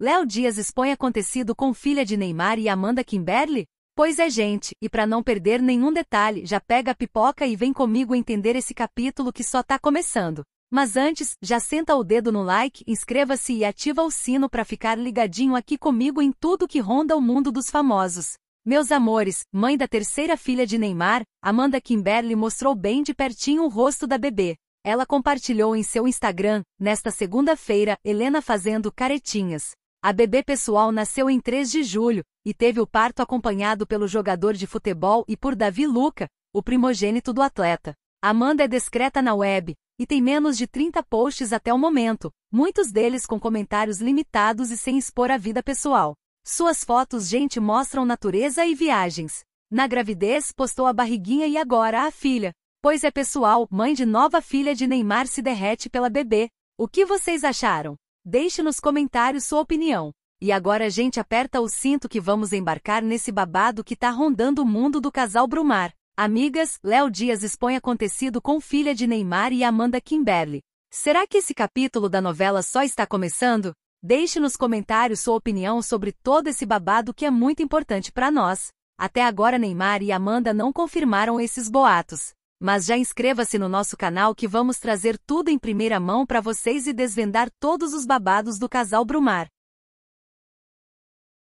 Léo Dias expõe acontecido com filha de Neymar e Amanda Kimberly? Pois é, gente, e para não perder nenhum detalhe, já pega a pipoca e vem comigo entender esse capítulo que só tá começando. Mas antes, já senta o dedo no like, inscreva-se e ativa o sino para ficar ligadinho aqui comigo em tudo que ronda o mundo dos famosos. Meus amores, mãe da terceira filha de Neymar, Amanda Kimberly mostrou bem de pertinho o rosto da bebê. Ela compartilhou em seu Instagram, nesta segunda-feira, Helena fazendo caretinhas. A bebê pessoal nasceu em 3 de julho e teve o parto acompanhado pelo jogador de futebol e por Davi Luca, o primogênito do atleta. Amanda é discreta na web e tem menos de 30 posts até o momento, muitos deles com comentários limitados e sem expor a vida pessoal. Suas fotos gente mostram natureza e viagens. Na gravidez, postou a barriguinha e agora a filha. Pois é pessoal, mãe de nova filha de Neymar se derrete pela bebê. O que vocês acharam? Deixe nos comentários sua opinião. E agora a gente aperta o cinto que vamos embarcar nesse babado que tá rondando o mundo do casal Brumar. Amigas, Léo Dias expõe acontecido com filha de Neymar e Amanda Kimberly. Será que esse capítulo da novela só está começando? Deixe nos comentários sua opinião sobre todo esse babado que é muito importante para nós. Até agora Neymar e Amanda não confirmaram esses boatos. Mas já inscreva-se no nosso canal que vamos trazer tudo em primeira mão para vocês e desvendar todos os babados do casal Brumar.